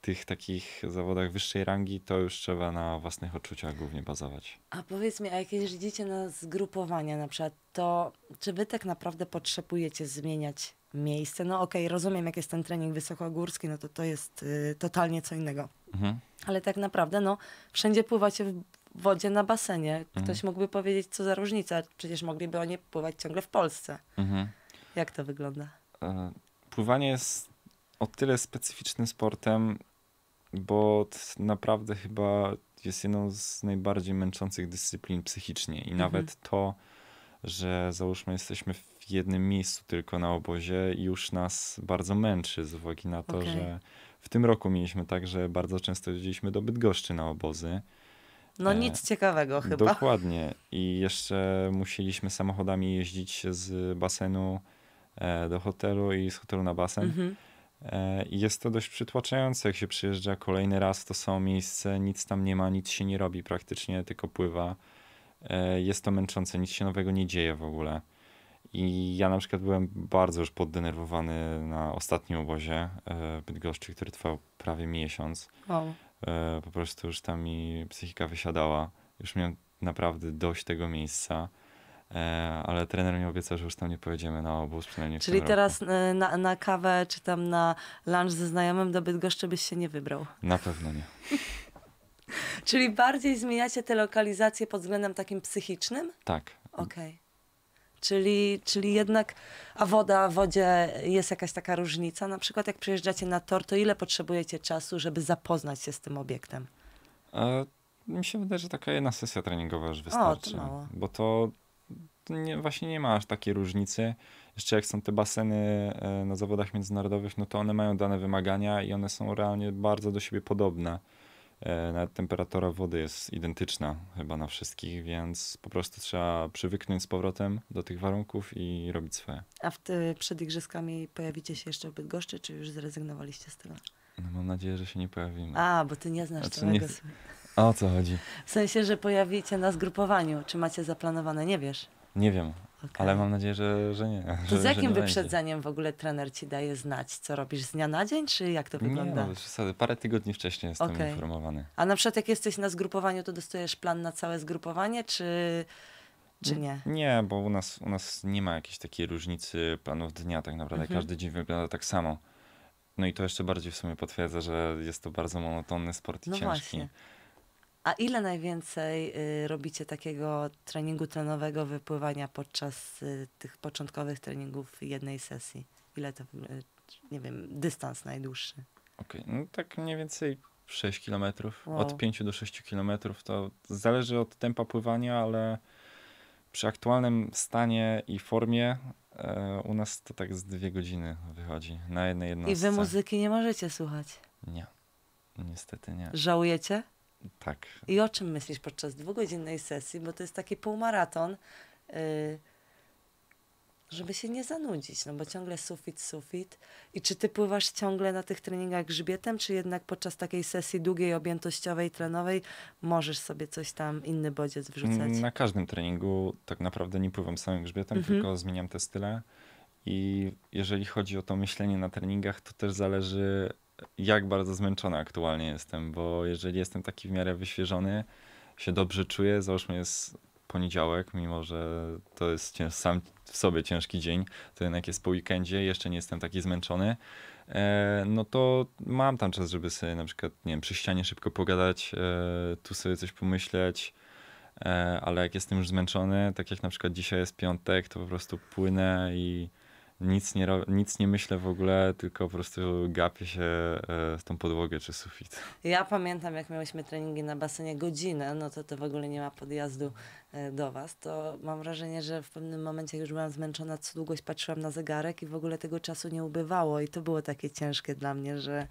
tych takich zawodach wyższej rangi, to już trzeba na własnych odczuciach głównie bazować. A powiedz mi, a jak jeździcie na zgrupowania na przykład, to czy wy tak naprawdę potrzebujecie zmieniać miejsce? No okej, okay, rozumiem jak jest ten trening wysokogórski, no to to jest y, totalnie co innego. Mhm. Ale tak naprawdę, no wszędzie pływacie w wodzie na basenie. Ktoś mhm. mógłby powiedzieć, co za różnica. Przecież mogliby oni pływać ciągle w Polsce. Mhm. Jak to wygląda? E, pływanie jest o tyle specyficznym sportem, bo naprawdę chyba jest jedną z najbardziej męczących dyscyplin psychicznie i mhm. nawet to, że załóżmy jesteśmy w jednym miejscu tylko na obozie już nas bardzo męczy z uwagi na to, okay. że w tym roku mieliśmy tak, że bardzo często jeździliśmy do Bydgoszczy na obozy. No e, nic e, ciekawego chyba. Dokładnie. I jeszcze musieliśmy samochodami jeździć z basenu e, do hotelu i z hotelu na basen. Mhm. E, I jest to dość przytłaczające, jak się przyjeżdża kolejny raz to samo miejsce, nic tam nie ma, nic się nie robi praktycznie, tylko pływa. E, jest to męczące, nic się nowego nie dzieje w ogóle. I ja na przykład byłem bardzo już poddenerwowany na ostatnim obozie e, Bydgoszczy, który trwał prawie miesiąc. Wow. Po prostu już tam mi psychika wysiadała. Już miałem naprawdę dość tego miejsca. E, ale trener mi obiecał, że już tam nie pojedziemy na obóz, przynajmniej Czyli teraz e, na, na, kawę czy tam na lunch ze znajomym do Bydgoszczy byś się nie wybrał? Na pewno nie. Czyli bardziej zmieniacie te lokalizacje pod względem takim psychicznym? Tak. Okej. Okay. Czyli, czyli jednak, a woda, w wodzie jest jakaś taka różnica? Na przykład jak przyjeżdżacie na tor, to ile potrzebujecie czasu, żeby zapoznać się z tym obiektem? E, mi się wydaje, że taka jedna sesja treningowa już wystarczy. O, to mało. Bo to nie, właśnie nie ma aż takiej różnicy. Jeszcze jak są te baseny e, na zawodach międzynarodowych, no to one mają dane wymagania i one są realnie bardzo do siebie podobne. E, nawet temperatura wody jest identyczna chyba na wszystkich, więc po prostu trzeba przywyknąć z powrotem do tych warunków i robić swoje. A w, ty przed igrzyskami pojawicie się jeszcze w Bydgoszczy, czy już zrezygnowaliście z tego? No mam nadzieję, że się nie pojawimy. A, bo ty nie znasz znaczy, całego... Nie... O co chodzi? W sensie, że pojawicie na zgrupowaniu. Czy macie zaplanowane? Nie wiesz? Nie wiem, okay. ale mam nadzieję, że, że nie. To że, z jakim wyprzedzeniem będzie. w ogóle trener ci daje znać, co robisz z dnia na dzień, czy jak to no, wygląda? Nie, przesady. Parę tygodni wcześniej jestem okay. informowany. A na przykład jak jesteś na zgrupowaniu, to dostajesz plan na całe zgrupowanie, czy czy nie? Nie, bo u nas, u nas nie ma jakiejś takiej różnicy planów dnia tak naprawdę. Mhm. Każdy dzień wygląda tak samo. No i to jeszcze bardziej w sumie potwierdza, że jest to bardzo monotonny sport i no ciężki. Właśnie. A ile najwięcej y, robicie takiego treningu trenowego wypływania podczas y, tych początkowych treningów jednej sesji? Ile to, y, nie wiem, dystans najdłuższy? Okej, okay, no tak mniej więcej 6 km, wow. od 5 do 6 km. To zależy od tempa pływania, ale przy aktualnym stanie i formie e, u nas to tak z dwie godziny wychodzi na jednej jednostce. I wy muzyki nie możecie słuchać? Nie, niestety nie. Żałujecie? Tak. I o czym myślisz podczas dwugodzinnej sesji, bo to jest taki półmaraton, yy, żeby się nie zanudzić, no bo ciągle sufit, sufit. I czy ty pływasz ciągle na tych treningach grzbietem, czy jednak podczas takiej sesji długiej, objętościowej, trenowej możesz sobie coś tam, inny bodziec wrzucać? Na każdym treningu tak naprawdę nie pływam samym grzbietem, mhm. tylko zmieniam te style. I jeżeli chodzi o to myślenie na treningach, to też zależy jak bardzo zmęczony aktualnie jestem, bo jeżeli jestem taki w miarę wyświeżony, się dobrze czuję, załóżmy jest poniedziałek, mimo że to jest cięż, sam w sobie ciężki dzień, to jednak jest po weekendzie, jeszcze nie jestem taki zmęczony, e, no to mam tam czas, żeby sobie na przykład, nie wiem, przy ścianie szybko pogadać, e, tu sobie coś pomyśleć, e, ale jak jestem już zmęczony, tak jak na przykład dzisiaj jest piątek, to po prostu płynę i nic nie, nic nie myślę w ogóle, tylko po prostu gapię się z e, tą podłogę czy sufit. Ja pamiętam, jak miałyśmy treningi na basenie godzinę, no to to w ogóle nie ma podjazdu e, do was, to mam wrażenie, że w pewnym momencie już byłam zmęczona, co długość patrzyłam na zegarek i w ogóle tego czasu nie ubywało i to było takie ciężkie dla mnie, że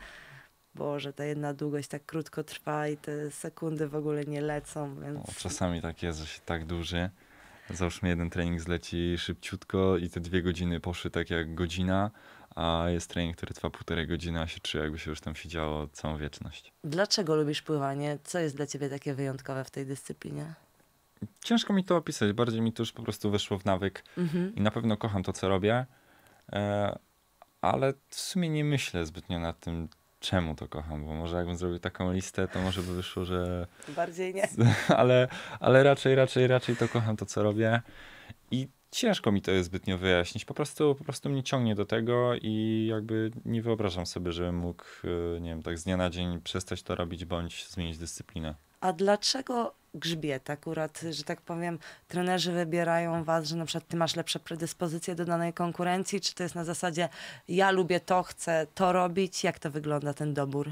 Boże, ta jedna długość tak krótko trwa i te sekundy w ogóle nie lecą, więc... No, czasami tak jest, że się tak duży Załóżmy, jeden trening zleci szybciutko i te dwie godziny poszły tak jak godzina, a jest trening, który trwa półtorej godziny, a się trzy, jakby się już tam siedziało całą wieczność. Dlaczego lubisz pływanie? Co jest dla ciebie takie wyjątkowe w tej dyscyplinie? Ciężko mi to opisać, bardziej mi to już po prostu wyszło w nawyk mhm. i na pewno kocham to, co robię, e, ale w sumie nie myślę zbytnio nad tym, czemu to kocham, bo może jakbym zrobił taką listę, to może by wyszło, że... Bardziej nie. ale, ale raczej, raczej, raczej to kocham to, co robię i ciężko mi to jest zbytnio wyjaśnić. Po prostu, po prostu mnie ciągnie do tego i jakby nie wyobrażam sobie, żebym mógł, y, nie wiem, tak z dnia na dzień przestać to robić bądź zmienić dyscyplinę. A dlaczego grzbiet. Tak akurat, że tak powiem, trenerzy wybierają was, że na przykład ty masz lepsze predyspozycje do danej konkurencji, czy to jest na zasadzie ja lubię to, chcę to robić? Jak to wygląda ten dobór?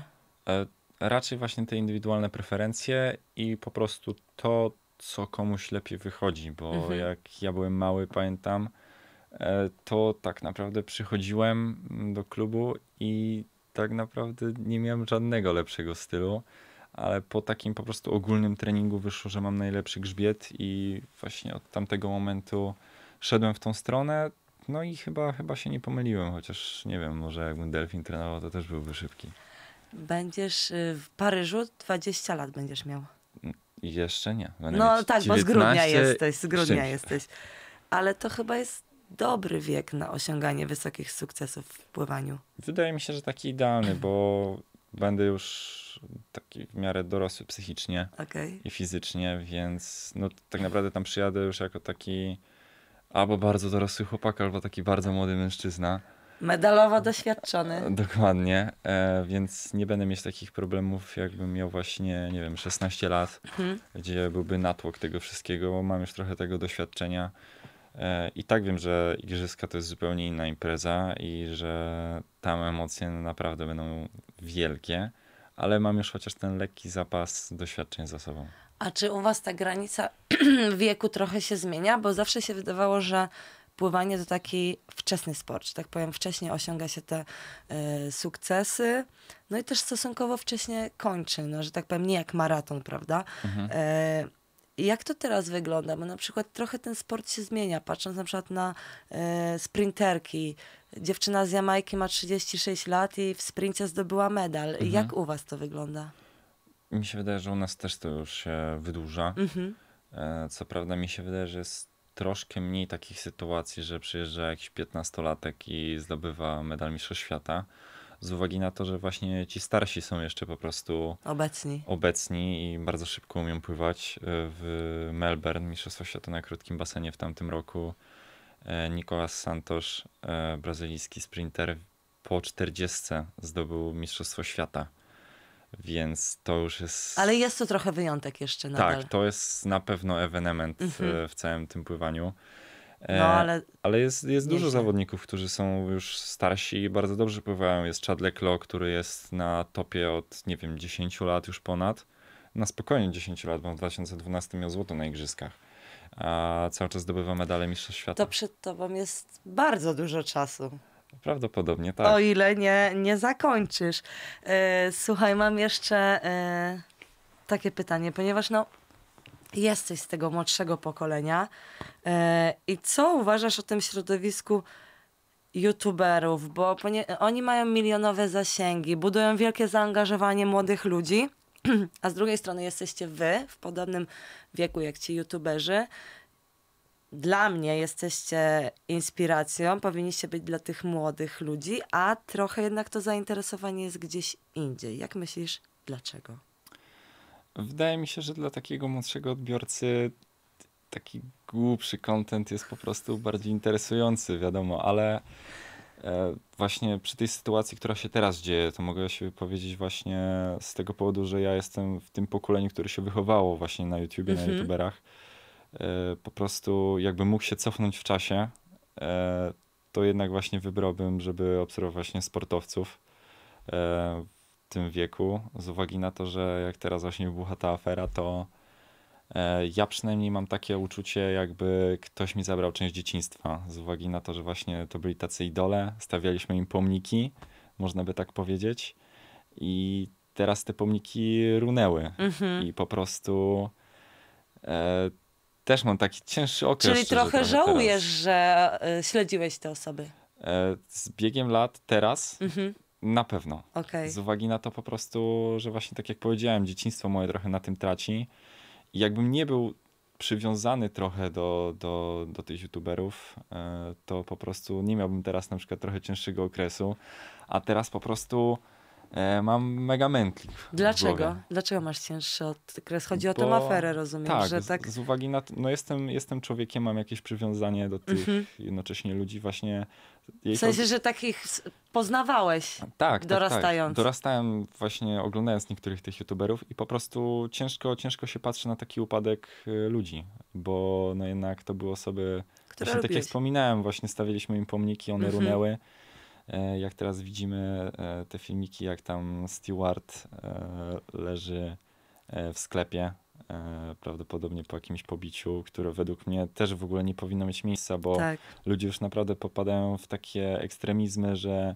E, raczej właśnie te indywidualne preferencje i po prostu to, co komuś lepiej wychodzi, bo mhm. jak ja byłem mały, pamiętam, e, to tak naprawdę przychodziłem mm, do klubu i tak naprawdę nie miałem żadnego lepszego stylu ale po takim po prostu ogólnym treningu wyszło, że mam najlepszy grzbiet i właśnie od tamtego momentu szedłem w tą stronę. No i chyba, chyba się nie pomyliłem, chociaż nie wiem, może jakbym delfin trenował, to też byłby szybki. Będziesz y, w Paryżu 20 lat będziesz miał. Mm, jeszcze nie. Będę no tak, 19... bo z grudnia jesteś, z grudnia jesteś. Ale to chyba jest dobry wiek na osiąganie wysokich sukcesów w pływaniu. Wydaje mi się, że taki idealny, bo będę już taki w miarę dorosły psychicznie okay. i fizycznie, więc no, tak naprawdę tam przyjadę już jako taki albo bardzo dorosły chłopak, albo taki bardzo młody mężczyzna. Medalowo doświadczony. Dokładnie, e, więc nie będę mieć takich problemów, jakbym miał właśnie, nie wiem, 16 lat, mhm. gdzie byłby natłok tego wszystkiego, bo mam już trochę tego doświadczenia. E, I tak wiem, że igrzyska to jest zupełnie inna impreza i że tam emocje naprawdę będą wielkie, ale mam już chociaż ten lekki zapas doświadczeń za sobą. A czy u was ta granica wieku trochę się zmienia? Bo zawsze się wydawało, że pływanie to taki wczesny sport, tak powiem, wcześniej osiąga się te y, sukcesy, no i też stosunkowo wcześnie kończy, no, że tak powiem, nie jak maraton, prawda? Mhm. Y, jak to teraz wygląda? Bo na przykład trochę ten sport się zmienia, patrząc na przykład na e, sprinterki. Dziewczyna z Jamajki ma 36 lat i w sprincie zdobyła medal. Mhm. Jak u was to wygląda? Mi się wydaje, że u nas też to już się wydłuża. Mhm. E, co prawda mi się wydaje, że jest troszkę mniej takich sytuacji, że przyjeżdża jakiś 15-latek i zdobywa medal Mistrzostw Świata z uwagi na to, że właśnie ci starsi są jeszcze po prostu obecni, obecni i bardzo szybko umieją pływać. E, w Melbourne Mistrzostwo Świata na krótkim basenie w tamtym roku e, Nicolas Santos, e, brazylijski sprinter, po 40 zdobył Mistrzostwo Świata. Więc to już jest. Ale jest to trochę wyjątek jeszcze tak, nadal. Tak, to jest na pewno ewenement w mhm. całym tym pływaniu. No, e, ale... ale jest, jest dużo zawodników, którzy są już starsi i bardzo dobrze pływają. Jest Chad Leclo, który jest na topie od, nie wiem, 10 lat już ponad. Na spokojnie 10 lat, bo w 2012 miał złoto na igrzyskach. A cały czas zdobywa medale Mistrzostw Świata. To przed tobą jest bardzo dużo czasu. Prawdopodobnie tak. O ile nie, nie zakończysz. Yy, słuchaj, mam jeszcze yy, takie pytanie, ponieważ no jesteś z tego młodszego pokolenia. E, I co uważasz o tym środowisku youtuberów? Bo oni mają milionowe zasięgi, budują wielkie zaangażowanie młodych ludzi, a z drugiej strony jesteście wy w podobnym wieku jak ci youtuberzy. Dla mnie jesteście inspiracją, powinniście być dla tych młodych ludzi, a trochę jednak to zainteresowanie jest gdzieś indziej. Jak myślisz, dlaczego? Wydaje mi się, że dla takiego młodszego odbiorcy taki głupszy content jest po prostu bardziej interesujący, wiadomo, ale e, właśnie przy tej sytuacji, która się teraz dzieje, to mogę się powiedzieć właśnie z tego powodu, że ja jestem w tym pokoleniu, które się wychowało właśnie na YouTubie, na mhm. YouTuberach. E, po prostu jakby mógł się cofnąć w czasie, e, to jednak właśnie wybrałbym, żeby obserwować właśnie sportowców tym wieku, z uwagi na to, że jak teraz właśnie wybucha ta afera, to e, ja przynajmniej mam takie uczucie, jakby ktoś mi zabrał część dzieciństwa, z uwagi na to, że właśnie to byli tacy idole, stawialiśmy im pomniki, można by tak powiedzieć, i teraz te pomniki runęły mhm. i po prostu e, też mam taki cięższy okres. Czyli trochę żałujesz, teraz. że e, śledziłeś te osoby. E, z biegiem lat teraz mhm. Na pewno. Okay. Z uwagi na to po prostu, że właśnie tak jak powiedziałem, dzieciństwo moje trochę na tym traci. I jakbym nie był przywiązany trochę do, do, do tych youtuberów, e, to po prostu nie miałbym teraz na przykład trochę cięższego okresu, a teraz po prostu e, mam mega mętlik. Dlaczego? Dlaczego masz cięższy okres? Chodzi Bo, o tę aferę, rozumiem, tak, że tak... Z, uwagi na to, no jestem, jestem człowiekiem, mam jakieś przywiązanie do tych mhm. jednocześnie ludzi właśnie w sensie, że takich poznawałeś tak, tak, tak, dorastając. Tak, tak. Dorastałem właśnie oglądając niektórych tych youtuberów i po prostu ciężko, ciężko się patrzy na taki upadek y, ludzi, bo no jednak to były osoby, Które właśnie, tak jak wspominałem, właśnie stawiliśmy im pomniki, one mhm. runęły. E, jak teraz widzimy e, te filmiki, jak tam Stewart e, leży w sklepie E, prawdopodobnie po jakimś pobiciu, które według mnie też w ogóle nie powinno mieć miejsca, bo tak. ludzie już naprawdę popadają w takie ekstremizmy, że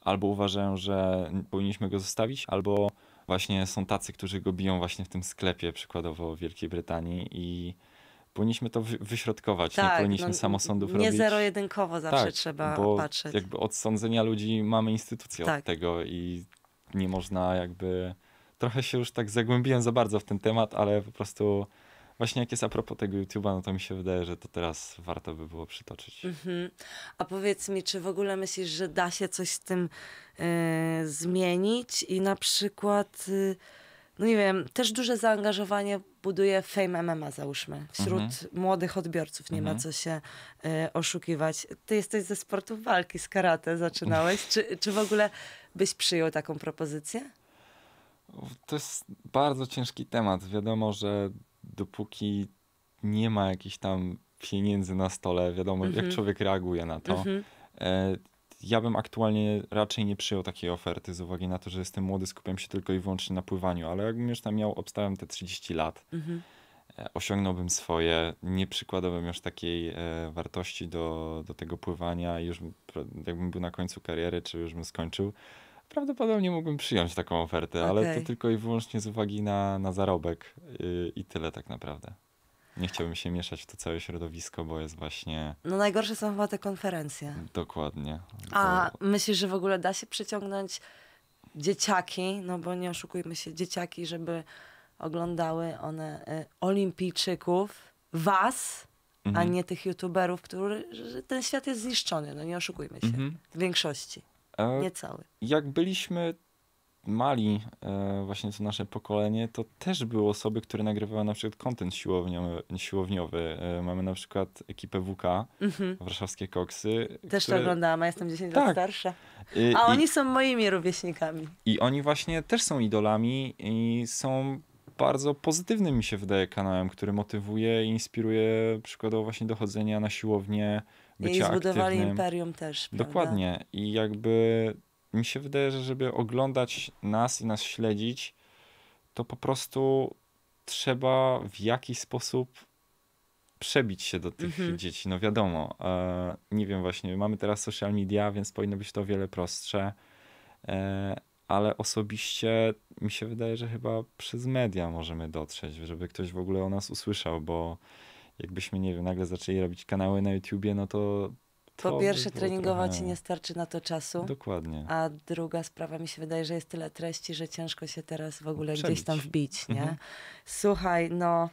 albo uważają, że powinniśmy go zostawić, albo właśnie są tacy, którzy go biją właśnie w tym sklepie, przykładowo w Wielkiej Brytanii i powinniśmy to wyśrodkować, tak, nie powinniśmy no, samosądów nie robić. Nie zero-jedynkowo zawsze tak, trzeba bo patrzeć. jakby od sądzenia ludzi mamy instytucję tak. od tego i nie można jakby trochę się już tak zagłębiłem za bardzo w ten temat, ale po prostu właśnie jak jest a propos tego YouTube'a, no to mi się wydaje, że to teraz warto by było przytoczyć. Mhm. A powiedz mi, czy w ogóle myślisz, że da się coś z tym yy, zmienić i na przykład... Yy no nie wiem, też duże zaangażowanie buduje Fame MMA, załóżmy. Wśród mhm. młodych odbiorców nie ma mhm. co się e, oszukiwać. Ty jesteś ze sportu walki, z karate zaczynałeś. czy, czy w ogóle byś przyjął taką propozycję? To jest bardzo ciężki temat. Wiadomo, że dopóki nie ma jakichś tam pieniędzy na stole, wiadomo, mhm. jak człowiek reaguje na to. Mhm. E, ja bym aktualnie raczej nie przyjął takiej oferty z uwagi na to, że jestem młody, skupiam się tylko i wyłącznie na pływaniu, ale jakbym już tam miał, obstałem te 30 lat, mhm. E, osiągnąłbym swoje, nie przykładałbym już takiej e, wartości do, do tego pływania już jakbym był na końcu kariery, czy już bym skończył, prawdopodobnie mógłbym przyjąć taką ofertę, okay. ale to tylko i wyłącznie z uwagi na, na zarobek yy, i tyle tak naprawdę. Nie chciałbym się mieszać w to całe środowisko, bo jest właśnie. No najgorsze są chyba te konferencje. Dokładnie. A bo... myślisz, że w ogóle da się przyciągnąć dzieciaki, no bo nie oszukujmy się, dzieciaki, żeby oglądały one y, olimpijczyków, was, mhm. a nie tych youtuberów, którzy. ten świat jest zniszczony, no nie oszukujmy się, mhm. w większości. Niecały. Jak byliśmy mali, e, właśnie to nasze pokolenie, to też były osoby, które nagrywały na przykład content siłowniowy. siłowniowy. E, mamy na przykład ekipę WK, mhm. Warszawskie Koksy. Też które... to oglądałam, ja jestem 10 tak. lat starsza. Y, a oni I... są moimi rówieśnikami. I oni właśnie też są idolami i są bardzo pozytywnym mi się wydaje kanałem, który motywuje i inspiruje przykładowo właśnie do chodzenia na siłownię, bycia I zbudowali aktywnym. imperium też. Prawda? Dokładnie. I jakby mi się wydaje, że żeby oglądać nas i nas śledzić, to po prostu trzeba w jakiś sposób przebić się do tych mhm. dzieci. No wiadomo, e, nie wiem właśnie, mamy teraz social media, więc powinno być to o wiele prostsze, e, ale osobiście mi się wydaje, że chyba przez media możemy dotrzeć, żeby ktoś w ogóle o nas usłyszał, bo jakbyśmy, nie wiem, nagle zaczęli robić kanały na YouTubie, no to po pierwsze, treningować trochę... nie starczy na to czasu. Dokładnie. A druga sprawa, mi się wydaje, że jest tyle treści, że ciężko się teraz w ogóle Przebić. gdzieś tam wbić, nie? Mhm. Słuchaj, no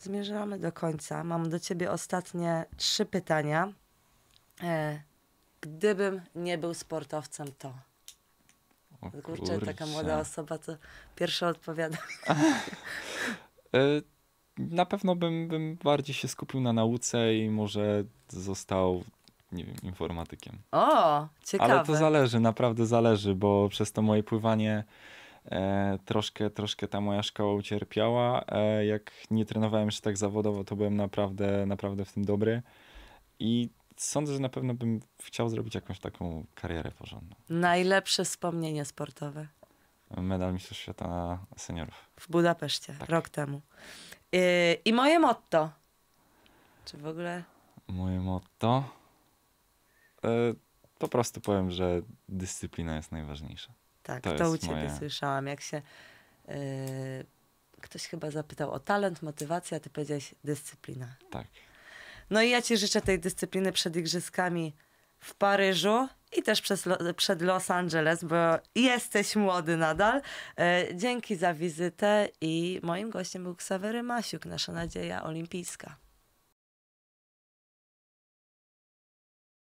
zmierzamy do końca. Mam do ciebie ostatnie trzy pytania. E, gdybym nie był sportowcem, to... O kurczę, kurczę. taka młoda osoba, to pierwsza odpowiada. E, na pewno bym, bym bardziej się skupił na nauce i może został nie wiem, informatykiem. O, ciekawe. Ale to zależy, naprawdę zależy, bo przez to moje pływanie e, troszkę, troszkę ta moja szkoła ucierpiała. E, jak nie trenowałem jeszcze tak zawodowo, to byłem naprawdę, naprawdę w tym dobry. I sądzę, że na pewno bym chciał zrobić jakąś taką karierę porządną. Najlepsze wspomnienie sportowe. Medal Mistrzostw Świata Seniorów. W Budapeszcie, tak. rok temu. Yy, I moje motto. Czy w ogóle. Moje motto. Yy, po prostu powiem, że dyscyplina jest najważniejsza. Tak, to, to u ciebie moje... słyszałam. Jak się. Yy, ktoś chyba zapytał o talent, motywację, a ty powiedziałeś dyscyplina. Tak. No i ja ci życzę tej dyscypliny przed igrzyskami w Paryżu i też przez, przed Los Angeles, bo jesteś młody nadal. E, dzięki za wizytę i moim gościem był Ksawery Masiuk, nasza nadzieja olimpijska.